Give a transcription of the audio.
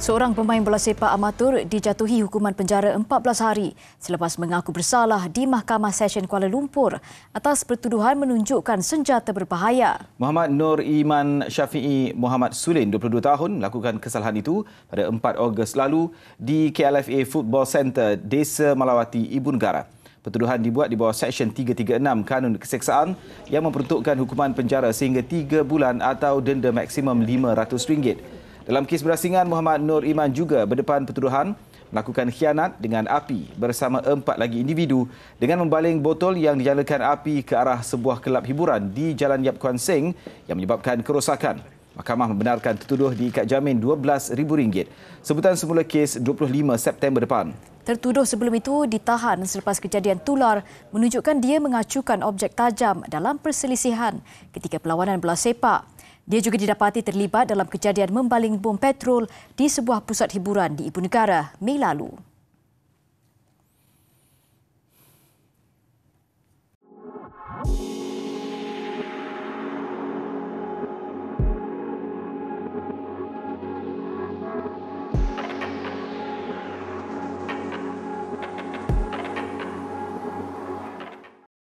Seorang pemain bola sepak amatur dijatuhi hukuman penjara 14 hari selepas mengaku bersalah di Mahkamah Session Kuala Lumpur atas pertuduhan menunjukkan senjata berbahaya. Muhammad Nur Iman Syafi'i Muhammad Sulin, 22 tahun, melakukan kesalahan itu pada 4 Ogos lalu di KLFA Football Center Desa Malawati, Ibu Negara. Pertuduhan dibuat di bawah Seksyen 336 Kanun Keseksaan yang memperuntukkan hukuman penjara sehingga 3 bulan atau denda maksimum RM500. Dalam kes berasingan, Muhammad Nur Iman juga berdepan pertuduhan melakukan khianat dengan api bersama empat lagi individu dengan membaling botol yang dijalankan api ke arah sebuah kelab hiburan di Jalan Yap Kuan Seng yang menyebabkan kerosakan. Mahkamah membenarkan tertuduh diikat jamin RM12,000. Sebutan semula kes 25 September depan. Tertuduh sebelum itu ditahan selepas kejadian tular menunjukkan dia mengacukan objek tajam dalam perselisihan ketika perlawanan belas sepak. Dia juga didapati terlibat dalam kejadian membaling bom petrol di sebuah pusat hiburan di ibu negara Mei lalu.